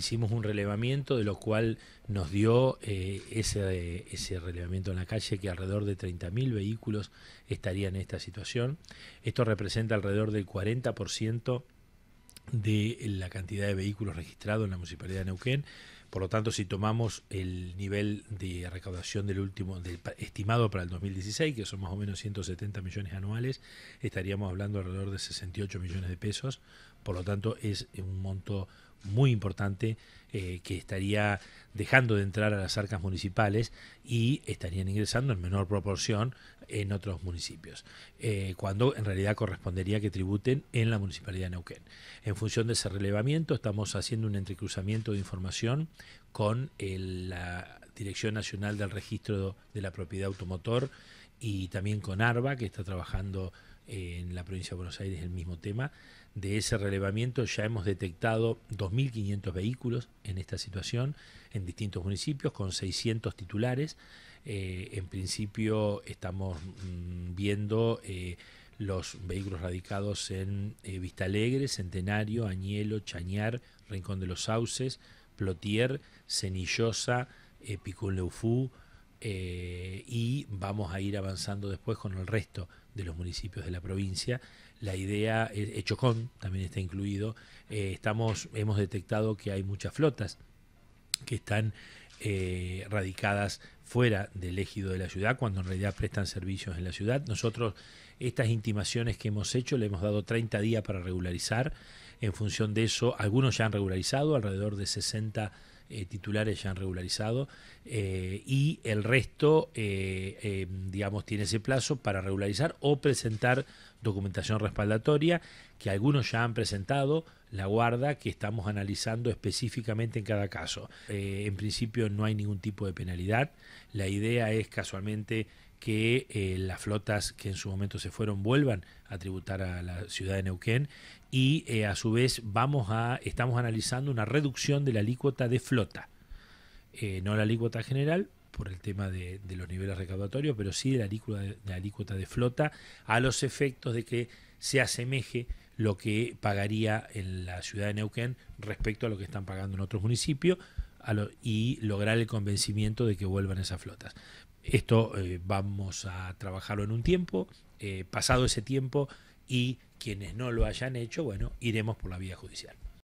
hicimos un relevamiento, de lo cual nos dio eh, ese, ese, relevamiento en la calle que alrededor de 30.000 vehículos estarían en esta situación. Esto representa alrededor del 40% de la cantidad de vehículos registrados en la Municipalidad de Neuquén. Por lo tanto, si tomamos el nivel de recaudación del último, estimado para el 2016, que son más o menos 170 millones anuales, estaríamos hablando alrededor de 68 millones de pesos. Por lo tanto, es un monto muy importante eh, que estaría dejando de entrar a las arcas municipales y estarían ingresando en menor proporción en otros municipios, eh, cuando en realidad correspondería que tributen en la municipalidad de Neuquén. En función de ese relevamiento estamos haciendo un entrecruzamiento de información con la Dirección Nacional del Registro de la Propiedad Automotor y también con ARBA, que está trabajando en la provincia de Buenos Aires el mismo tema. De ese relevamiento ya hemos detectado 2.500 vehículos en esta situación en distintos municipios con 600 titulares. Eh, en principio estamos mm, viendo eh, los vehículos radicados en eh, Vista Alegre, Centenario, Añelo, Chañar, Rincón de los Sauces, Plotier, Cenillosa, Picón Leufú, eh, y vamos a ir avanzando después con el resto de los municipios de la provincia. La idea, Hechocón eh, también está incluido, eh, estamos, hemos detectado que hay muchas flotas que están radicadas fuera del ejido de la ciudad, cuando en realidad prestan servicios en la ciudad. Nosotros estas intimaciones que hemos hecho le hemos dado 30 días para regularizar. En función de eso, algunos ya han regularizado, alrededor de 60 eh, titulares ya han regularizado eh, y el resto, eh, em, digamos, tiene ese plazo para regularizar o presentar documentación respaldatoria que algunos ya han presentado, la guarda que estamos analizando específicamente en cada caso. en principio no hay ningún tipo de penalidad, la idea es casualmente que eh, las flotas que en su momento se fueron vuelvan a tributar a la ciudad de Neuquén y eh, a su vez vamos a estamos analizando una reducción de la alícuota de flota, eh, no la alícuota general por el tema de, los niveles recaudatorios, pero sí la, alícuota de, la alícuota de flota a los efectos de que se asemeje lo que pagaría en la ciudad de Neuquén respecto a lo que están pagando en otros municipios y lograr el convencimiento de que vuelvan esas flotas. Esto eh, vamos a trabajarlo en un tiempo, eh, pasado ese tiempo y quienes no lo hayan hecho, bueno, iremos por la vía judicial.